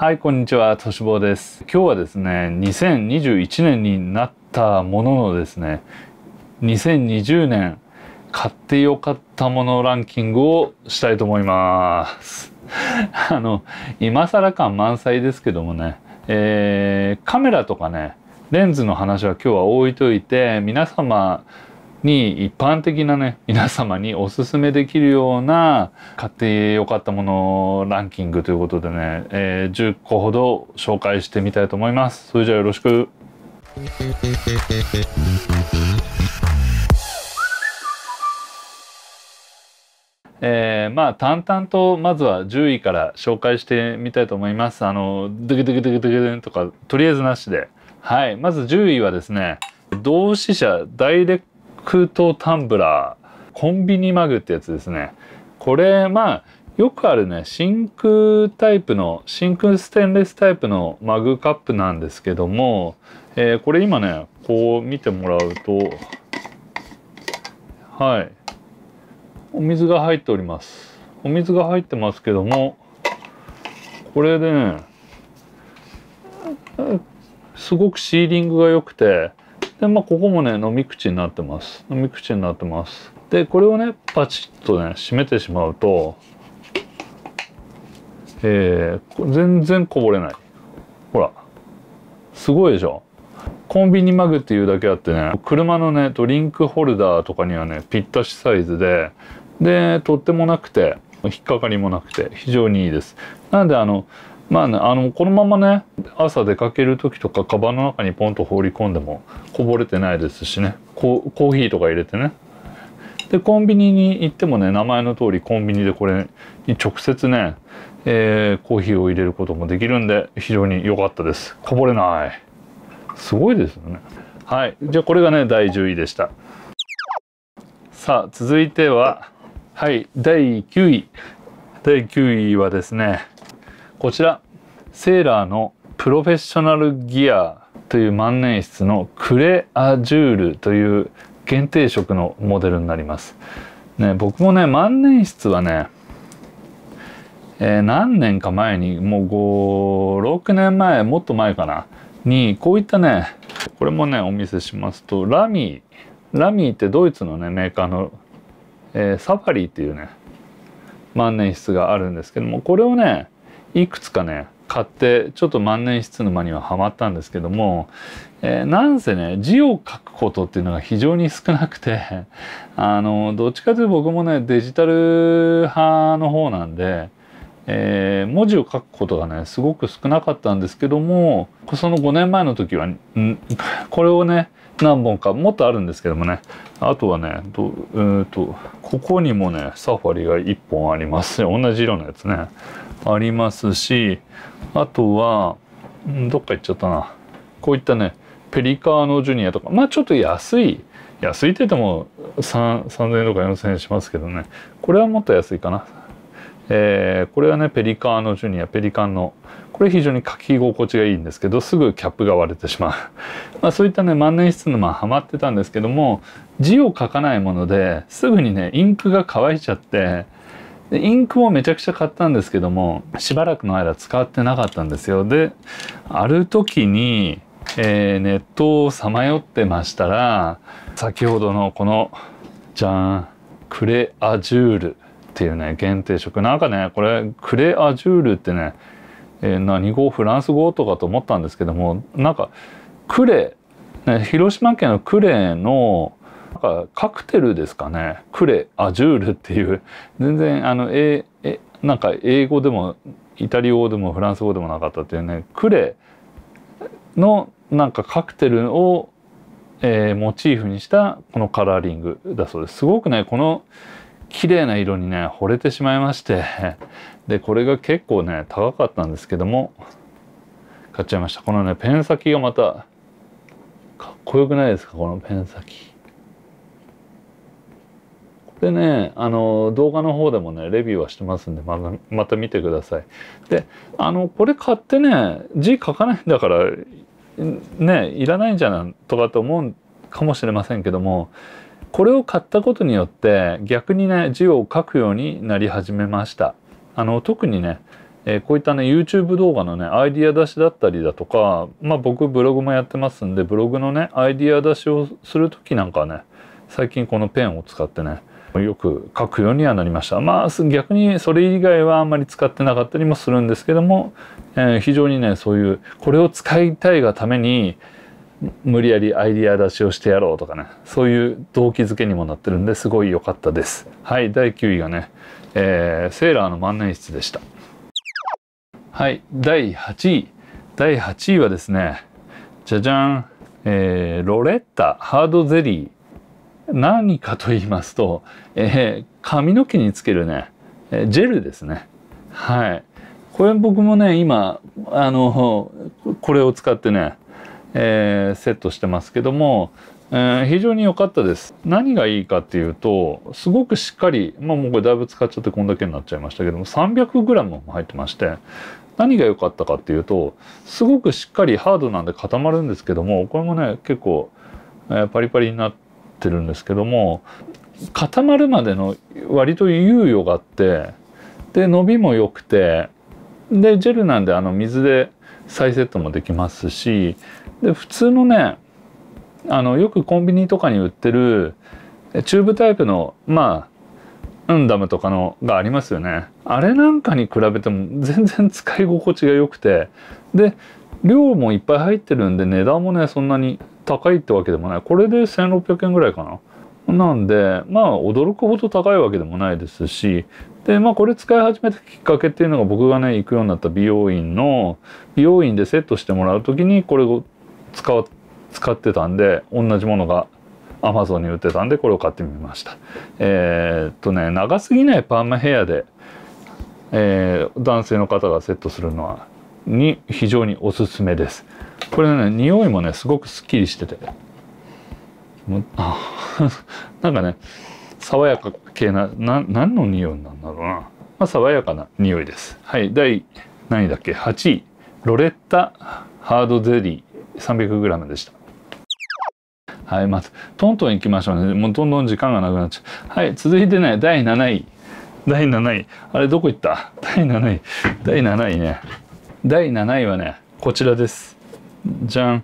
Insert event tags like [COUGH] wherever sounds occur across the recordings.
はい、こんにちは、としぼうです。今日はですね、2021年になったもののですね、2020年買ってよかったものランキングをしたいと思います。[LAUGHS] あの、今更感満載ですけどもね、えー、カメラとかね、レンズの話は今日は置いといて、皆様、に一般的なね皆様におすすめできるような買ってよかったものランキングということでね、えー、10個ほど紹介してみたいと思いますそれじゃあよろしくえー、まあ淡々とまずは10位から紹介してみたいと思いますあのドゥクドゥクドゥドゥとかとりあえずなしではいまず10位はですね同志社ダイレク空洞タンブラーコンビニマグってやつですねこれまあよくあるね真空タイプの真空ステンレスタイプのマグカップなんですけども、えー、これ今ねこう見てもらうとはいお水が入っておりますお水が入ってますけどもこれでねすごくシーリングが良くてでまあここもね飲み口になってます飲み口になってますでこれをねパチッとね閉めてしまうとえー、全然こぼれないほらすごいでしょコンビニマグっていうだけあってね車のねドリンクホルダーとかにはねぴったしサイズででとってもなくて引っかかりもなくて非常にいいですなのであのまあね、あの、このままね、朝出かける時とか、カバンの中にポンと放り込んでもこぼれてないですしね、コーヒーとか入れてね。で、コンビニに行ってもね、名前の通りコンビニでこれに直接ね、えー、コーヒーを入れることもできるんで、非常に良かったです。こぼれない。すごいですよね。はい。じゃあこれがね、第10位でした。さあ、続いては、はい、第9位。第9位はですね、こちらセーラーのプロフェッショナルギアという万年筆のクレアジュールという限定色のモデルになります。ね、僕もね万年筆はね、えー、何年か前にもう56年前もっと前かなにこういったねこれもねお見せしますとラミーラミーってドイツのねメーカーの、えー、サファリーっていうね万年筆があるんですけどもこれをねいくつかね買ってちょっと万年筆沼にはハマったんですけども、えー、なんせね字を書くことっていうのが非常に少なくて [LAUGHS] あのどっちかというと僕もねデジタル派の方なんで、えー、文字を書くことがねすごく少なかったんですけどもその5年前の時はんこれをね何本かもっとあるんですけどもねあとはねとうとここにもねサファリが1本ありますね同じ色のやつね。ありますしあとはどっか行っちゃったなこういったねペリカーノジュニアとかまあちょっと安い安いって言っても3000円とか4000円しますけどねこれはもっと安いかな、えー、これはねペリカーノジュニアペリカンのこれ非常に書き心地がいいんですけどすぐキャップが割れてしまう [LAUGHS] まあそういったね万年筆沼ハマってたんですけども字を書かないものですぐにねインクが乾いちゃってでインクもめちゃくちゃ買ったんですけどもしばらくの間使ってなかったんですよである時に、えー、ネットをさまよってましたら先ほどのこのじゃんクレアジュールっていうね限定色なんかねこれクレアジュールってね、えー、何語フランス語とかと思ったんですけどもなんかクレ、ね、広島県のクレのなんかカクテルですかねクレアジュールっていう [LAUGHS] 全然あのええなんか英語でもイタリア語でもフランス語でもなかったっていうねクレのなんかカクテルを、えー、モチーフにしたこのカラーリングだそうです。すごくねこの綺麗な色にね惚れてしまいましてでこれが結構ね高かったんですけども買っちゃいましたこのねペン先がまたかっこよくないですかこのペン先でねあの動画の方でもねレビューはしてますんでまたまた見てくださいであのこれ買ってね字書かないんだからねいらないんじゃないとかと思うかもしれませんけどもこれを買ったことによって逆にね字を書くようになり始めましたあの特にねえこういったね YouTube 動画のねアイディア出しだったりだとかまあ僕ブログもやってますんでブログのねアイディア出しをする時なんかね最近このペンを使ってねよく書くようにはなりました。まあ逆にそれ以外はあんまり使ってなかったりもするんですけども、えー、非常にねそういうこれを使いたいがために無理やりアイディア出しをしてやろうとかねそういう動機づけにもなってるんですごい良かったです。はい第9位がね、えー、セーラーの万年筆でした。はい第8位第8位はですねじゃじゃん、えー、ロレッタハードゼリー何かと言いますと、えー、髪の毛につけるね、えジェルですね。はい。これ僕もね、今、あの、これを使ってね、えー、セットしてますけども、えー、非常に良かったです。何がいいかっていうと、すごくしっかり、まあもうこれだいぶ使っちゃってこんだけになっちゃいましたけども、300g も入ってまして、何が良かったかっていうと、すごくしっかりハードなんで固まるんですけども、これもね、結構、えー、パリパリになって、ってるんですけども固まるまでの割と猶予があってで伸びも良くてでジェルなんであの水で再セットもできますしで普通のねあのよくコンビニとかに売ってるチューブタイプのまあウンダムとかのがありますよねあれなんかに比べても全然使い心地が良くてで量もいっぱい入ってるんで値段もねそんなに高いってわけでもないこれで1600円ぐらいかな。なんでまあ驚くほど高いわけでもないですしでまあこれ使い始めたきっかけっていうのが僕がね行くようになった美容院の美容院でセットしてもらう時にこれを使使ってたんで同じものがアマゾンに売ってたんでこれを買ってみました。えー、っとね長すぎないパーマヘアで、えー、男性の方がセットするのはに非常におすすめです。これね匂いもねすごくすっきりしててあ [LAUGHS] なんかね爽やか系なな何の匂いなんだろうな、まあ、爽やかな匂いですはい第何位だっけ8位ロレッタハードゼリー 300g でしたはいまずトントンいきましょうねもうどんどん時間がなくなっちゃうはい続いてね第7位第7位あれどこ行った第7位第7位ね第7位はねこちらですじゃん。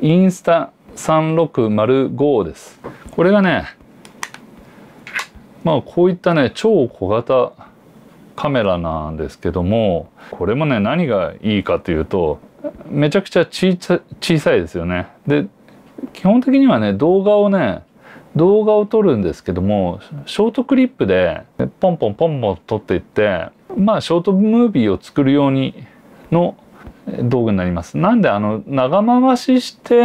インスタ3605です。これがね、まあこういったね、超小型カメラなんですけども、これもね、何がいいかというと、めちゃくちゃ小さいですよね。で、基本的にはね、動画をね、動画を撮るんですけども、ショートクリップでポンポンポンポン撮っていって、まあショートムービーを作るようにの道具になります。なんであの長回しして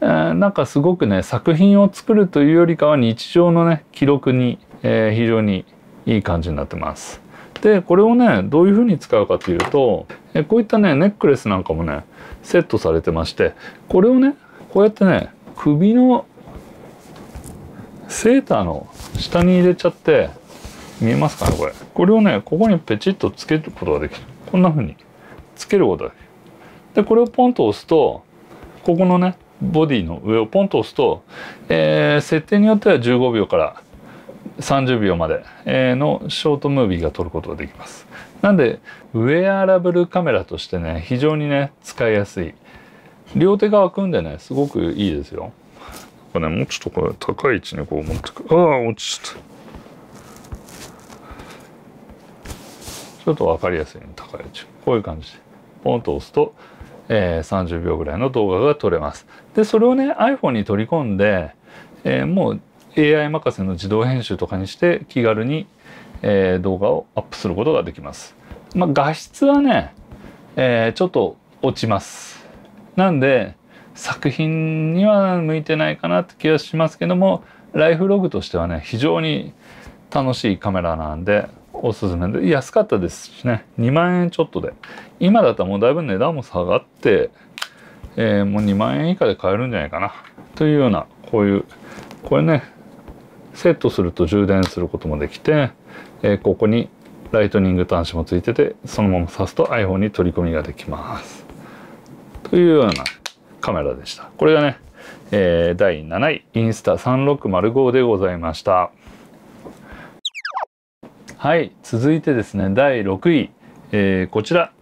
なんかすごくね作品を作るというよりかは日常のね記録に、えー、非常にいい感じになってます。でこれをねどういうふうに使うかというと、えこういったねネックレスなんかもねセットされてましてこれをねこうやってね首のセーターの下に入れちゃって見えますかねこれこれをねここにペチッとつけることができるこんな風につけることででこれをポンと押すとここのねボディの上をポンと押すと、えー、設定によっては15秒から30秒までのショートムービーが撮ることができます。なんでウェアラブルカメラとしてね非常にね使いやすい両手が空くんでねすごくいいですよ。これねもうちょっとこれ高い位置にこう持ってくああ落ちちゃった。ちょっと分かりやすいね高い位置こういう感じで。ポンと押すと、えー、30秒ぐらいの動画が撮れます。でそれをね iPhone に取り込んで、えー、もう AI 任せの自動編集とかにして気軽に、えー、動画をアップすることができます。まあ、画質はね、えー、ちょっと落ちます。なんで作品には向いてないかなって気がしますけどもライフログとしてはね非常に楽しいカメラなんでおすすめで安かったですしね2万円ちょっとで今だったらもうだいぶ値段も下がって、えー、もう2万円以下で買えるんじゃないかなというようなこういうこれねセットすると充電することもできて、えー、ここにライトニング端子もついててそのまま挿すと iPhone に取り込みができますというようなカメラでしたこれがね、えー、第7位インスタ3605でございましたはい続いてですね第6位、えー、こちら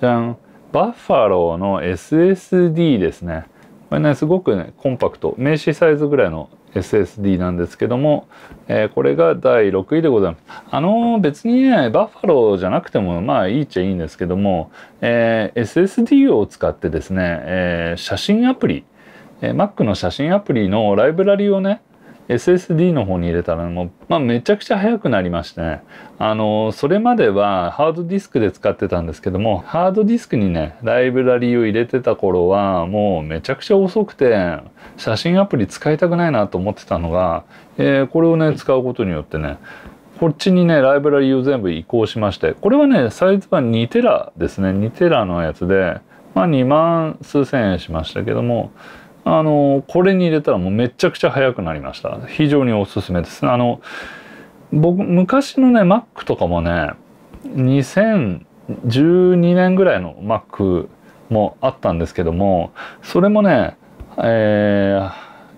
じゃんバッファローの SSD ですねこれねすごくねコンパクト名刺サイズぐらいの SSD なんですけども、えー、これが第6位でございます。あのー、別にね、バッファローじゃなくても、まあいいっちゃいいんですけども、えー、SSD を使ってですね、え写真アプリ、え Mac の写真アプリのライブラリをね、SSD の方に入れたらもう、まあ、めちゃくちゃ速くなりましてねあのそれまではハードディスクで使ってたんですけどもハードディスクにねライブラリーを入れてた頃はもうめちゃくちゃ遅くて写真アプリ使いたくないなと思ってたのが、えー、これをね使うことによってねこっちにね、ライブラリーを全部移行しまして、これはね、サイズは2テラですね。2テラのやつで、まあ2万数千円しましたけども、あのこれに入れたらもうめちゃくちゃ速くなりました非常におすすめですあの僕昔のね Mac とかもね2012年ぐらいの Mac もあったんですけどもそれもね、えー、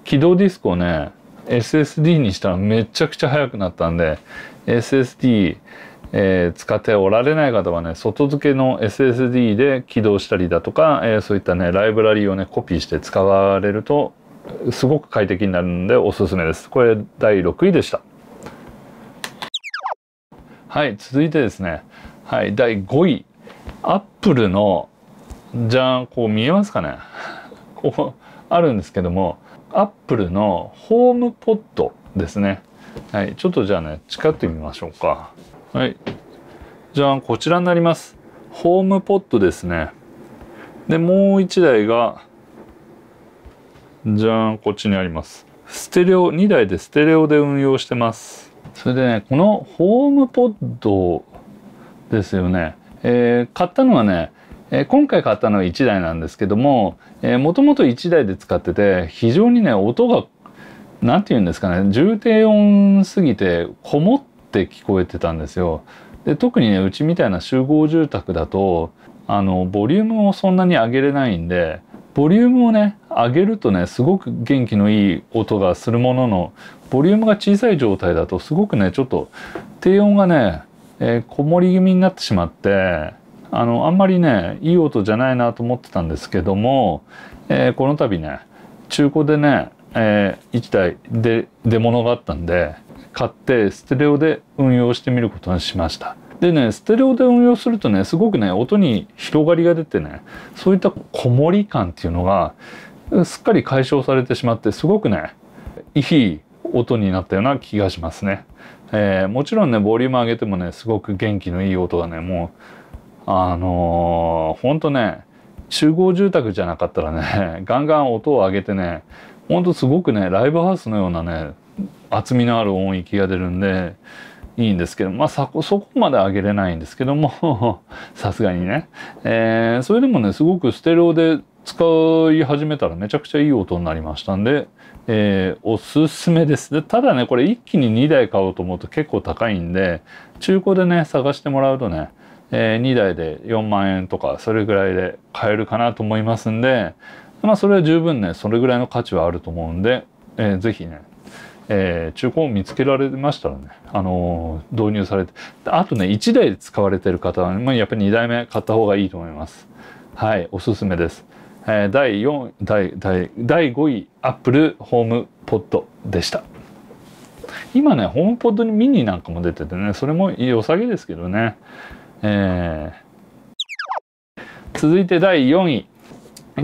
起動ディスクをね SSD にしたらめちゃくちゃ速くなったんで SSD えー、使っておられない方はね、外付けの SSD で起動したりだとか、えー、そういったね、ライブラリーをね、コピーして使われると、すごく快適になるんでおすすめです。これ第6位でした。はい、続いてですね、はい、第5位。アップルの、じゃあ、こう見えますかね。[LAUGHS] ここあるんですけども、アップルのホームポッドですね。はい、ちょっとじゃあね、近ってみましょうか。はい。じゃあ、こちらになります。ホームポットですね。で、もう1台が、じゃあ、こっちにあります。ステレオ、2台でステレオで運用してます。それでね、このホームポッドですよね。えー、買ったのはね、えー、今回買ったのは1台なんですけども、えもともと1台で使ってて、非常にね、音が、何て言うんですかね、重低音すぎて、こもってって聞こえてたんですよ。で特にねうちみたいな集合住宅だとあのボリュームをそんなに上げれないんでボリュームをね上げるとねすごく元気のいい音がするもののボリュームが小さい状態だとすごくねちょっと低音がね、えー、こもり気味になってしまってあのあんまりねいい音じゃないなと思ってたんですけども、えー、この度ね中古でね、えー、1台で出物があったんで買ってステレオで運用してみることにしました。でねステレオで運用するとねすごくね音に広がりが出てねそういったこもり感っていうのがすっかり解消されてしまってすごくねいい音になったような気がしますね、えー、もちろんねボリューム上げてもねすごく元気のいい音がねもうあのー、ほんとね集合住宅じゃなかったらね [LAUGHS] ガンガン音を上げてねほんとすごくねライブハウスのようなね厚みのある音域が出るんでいいんですけどまあそこそこまで上げれないんですけども [LAUGHS] さすがにね、えー、それでもねすごくステレオで使い始めたらめちゃくちゃいい音になりましたんで、えー、おすすめです。で、ただね、これ一気に2台買おうと思うと結構高いんで、中古でね、探してもらうとね、えー、2台で4万円とか、それぐらいで買えるかなと思いますんで、まあ、それは十分ね、それぐらいの価値はあると思うんで、えー、ぜひね、えー、中古を見つけられましたらね、あのー、導入されてあとね1台で使われてる方は、ね、まあ、やっぱり2台目買った方がいいと思いますはいおすすめです、えー、第4第第第5位アップルホームポッドでした今ねホームポッドにミニなんかも出ててねそれも良さげですけどねえー、続いて第4位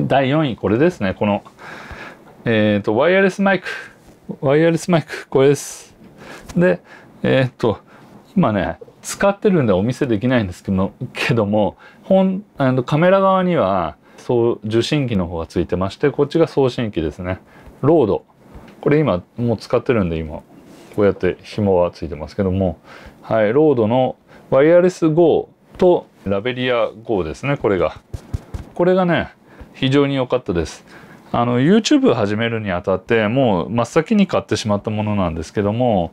第4位これですねこのえっ、とワイヤレスマイクワイヤレスマイク、これです。で、えー、っと、今ね、使ってるんでお見せできないんですけどけども本あのカメラ側にはそう受信機の方がついてましてこっちが送信機ですねロードこれ今もう使ってるんで今こうやって紐はついてますけどもはいロードのワイヤレス GO とラベリア GO ですねこれがこれがね非常に良かったですあの YouTube 始めるにあたってもう真っ先に買ってしまったものなんですけども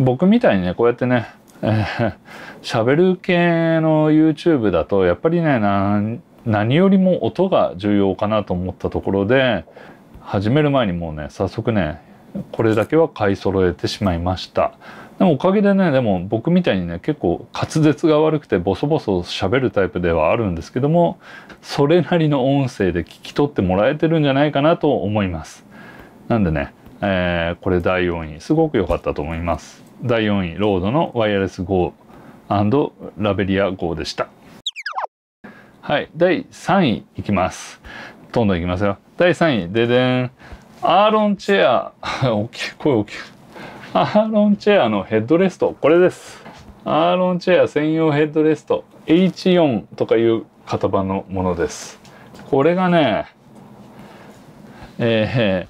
僕みたいにねこうやってね [LAUGHS] 喋、えー、る系の YouTube だとやっぱりね何よりも音が重要かなと思ったところで始める前にもうね早速ねこれだけは買い揃えてしまいました。でもおかげでねでも僕みたいにね結構滑舌が悪くてボソボソ喋るタイプではあるんですけどもそれなりの音声で聞き取ってもらえてるんじゃないかなと思いますなんでね、えー、これ第4位すごく良かったと思います第4位ロードのワイヤレス GO& ラベリア GO でしたはい第3位いきますどんどんいきますよ第3位ででんアーロンチェア [LAUGHS] 大きい声大きいアーロンチェアのヘッドレストこれですアーロンチェア専用ヘッドレスト H4 とかいう型番のものですこれがねえ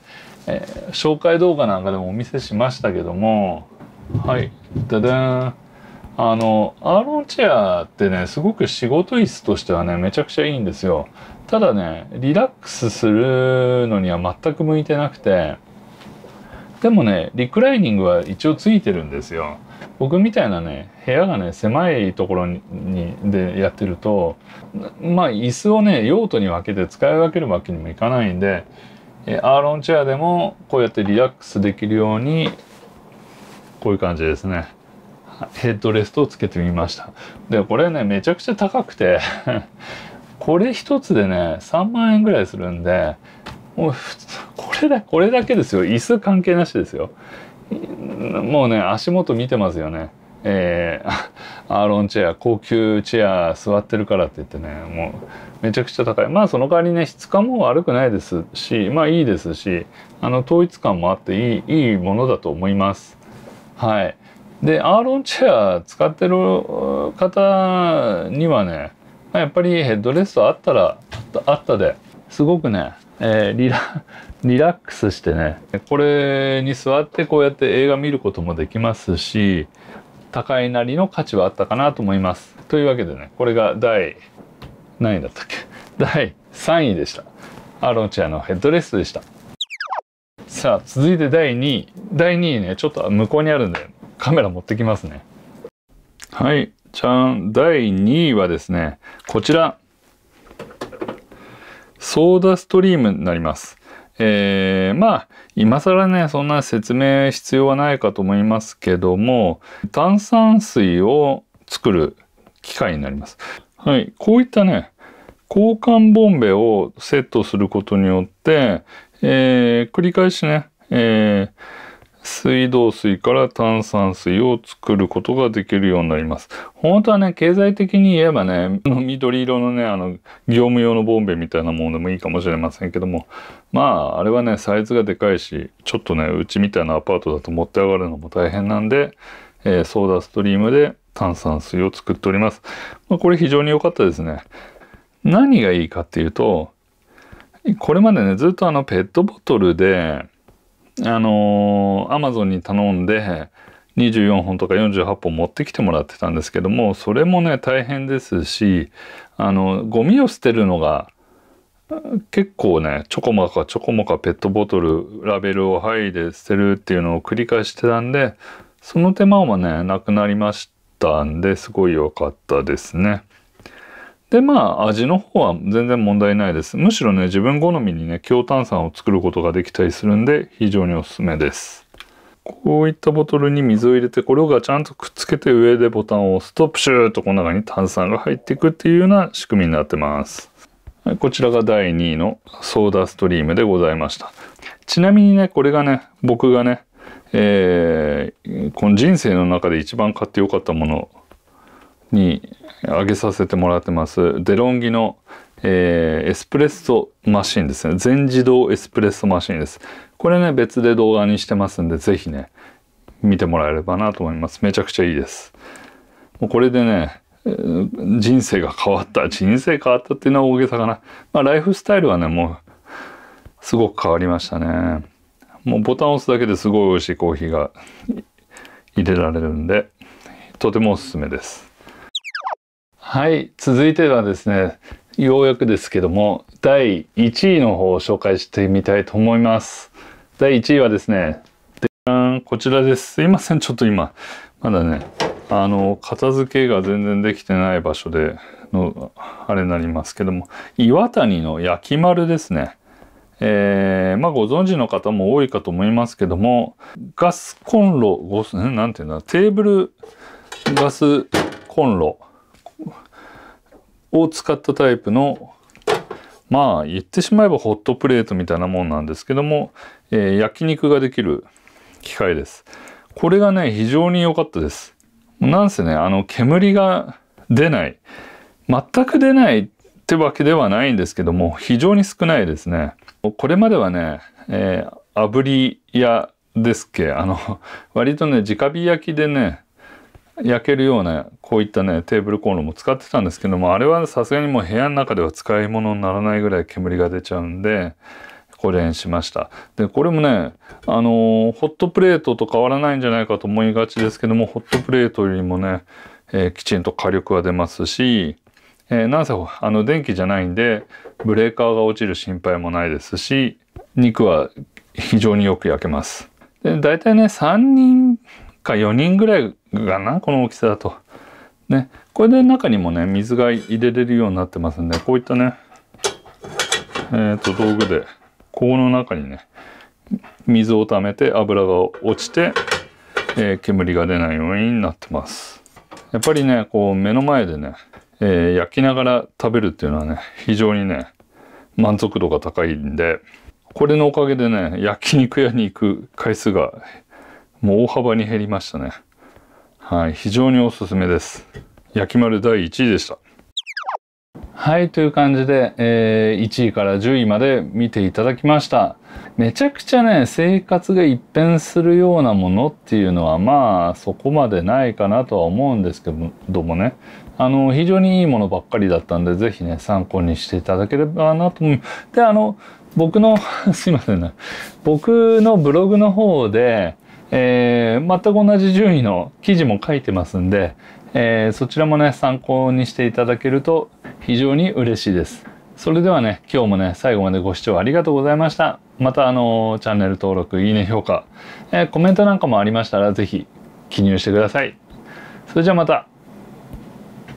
ー、えー、紹介動画なんかでもお見せしましたけどもはいダダンあのアーロンチェアってねすごく仕事椅子としてはねめちゃくちゃいいんですよただねリラックスするのには全く向いてなくてでもねリクライニングは一応ついてるんですよ僕みたいなね部屋がね狭いところにでやってるとまあ椅子をね用途に分けて使い分けるわけにもいかないんでアーロンチェアでもこうやってリラックスできるようにこういう感じですねヘッドレストをつけてみましたでこれねめちゃくちゃ高くて [LAUGHS] これ一つでね3万円ぐらいするんでもうこれだこれだけですよ椅子関係なしですよもうね足元見てますよねえー、[LAUGHS] アーロンチェア高級チェア座ってるからって言ってねもうめちゃくちゃ高いまあその代わりね質感も悪くないですしまあいいですしあの統一感もあっていいいいものだと思いますはいでアーロンチェア使ってる方にはねやっぱりヘッドレストあったらあったで、すごくねえー、リラ [LAUGHS] リラックスしてねこれに座ってこうやって映画見ることもできますし高いなりの価値はあったかなと思います。というわけでねこれが第何位だったっけ [LAUGHS] 第3位でした。アロンチェアのヘッドレストでした。さあ続いて第2位第2位ねちょっと向こうにあるんでカメラ持ってきますね。はいじゃん第2位はですねこちらソーダストリームになります。えー、まあ今更ねそんな説明必要はないかと思いますけども炭酸水を作る機械になります。はい、こういったね交換ボンベをセットすることによって、えー、繰り返しね、えー水道水から炭酸水を作ることができるようになります。本当はね、経済的に言えばね、[LAUGHS] 緑色のね、あの、業務用のボンベみたいなものでもいいかもしれませんけども、まあ、あれはね、サイズがでかいし、ちょっとね、うちみたいなアパートだと持って上がるのも大変なんで、えー、ソーダストリームで炭酸水を作っております。まあ、これ非常に良かったですね。何がいいかっていうと、これまでね、ずっとあの、ペットボトルで、あのアマゾンに頼んで24本とか48本持ってきてもらってたんですけどもそれもね大変ですしあのゴミを捨てるのが結構ねちょこまかちょこまかペットボトルラベルを剥いで捨てるっていうのを繰り返してたんでその手間もねなくなりましたんですごい良かったですね。でまあ味の方は全然問題ないです。むしろね自分好みにね強炭酸を作ることができたりするんで非常におすすめです。こういったボトルに水を入れてこれをガチャンとくっつけて上でボタンを押すとプシューとこの中に炭酸が入っていくっていうような仕組みになってます。はい、こちらが第2位のソーダストリームでございました。ちなみにねこれがね僕がねえー、この人生の中で一番買ってよかったものに上げさせてもらってますデロンギの、えー、エスプレッソマシンですね全自動エスプレッソマシンですこれね別で動画にしてますんで是非ね見てもらえればなと思いますめちゃくちゃいいですもうこれでね人生が変わった人生変わったっていうのは大げさかな、まあ、ライフスタイルはねもうすごく変わりましたねもうボタンを押すだけですごい美味しいコーヒーが入れられるんでとてもおすすめですはい続いてはですねようやくですけども第1位の方を紹介してみたいと思います第1位はですねこちらですすいませんちょっと今まだねあの片付けが全然できてない場所でのあれになりますけども岩谷の焼き丸ですねえー、まあご存知の方も多いかと思いますけどもガスコンロ何て言うんだテーブルガスコンロを使ったタイプのまあ言ってしまえばホットプレートみたいなもんなんですけども、えー、焼肉ができる機械です。これがね非常に良かったです。なんせねあの煙が出ない全く出ないってわけではないんですけども非常に少ないですね。これまではね、えー、炙り屋ですっけあの割とね直火焼きでね焼けるようなこういったねテーブルコンロも使ってたんですけどもあれはさすがにもう部屋の中では使い物にならないぐらい煙が出ちゃうんでこれにしましたでこれもねあのー、ホットプレートと変わらないんじゃないかと思いがちですけどもホットプレートよりもね、えー、きちんと火力は出ますし、えー、なんせあの電気じゃないんでブレーカーが落ちる心配もないですし肉は非常によく焼けます。で大体ね3人か4人ぐらいがなこの大きさだと。ね、これで中にもね水が入れれるようになってますんでこういったねえー、と道具でこの中にね水を溜めて油が落ちて、えー、煙が出ないようになってますやっぱりねこう目の前でね、えー、焼きながら食べるっていうのはね非常にね満足度が高いんでこれのおかげでね焼肉屋に行く回数がもう大幅に減りましたねはい、非常におすすめです。焼き丸第1位でした。はい、という感じで、えー、1位から10位まで見ていただきました。めちゃくちゃね、生活が一変するようなものっていうのは、まあ、そこまでないかなとは思うんですけどもね、あの、非常にいいものばっかりだったんで、是非ね、参考にしていただければなと思う。で、あの、僕の [LAUGHS] すいませんね、僕のブログの方で、えー、全く同じ順位の記事も書いてますんで、えー、そちらもね参考にしていただけると非常に嬉しいですそれではね今日もね最後までご視聴ありがとうございましたまたあのチャンネル登録いいね評価、えー、コメントなんかもありましたら是非記入してくださいそれじゃあまた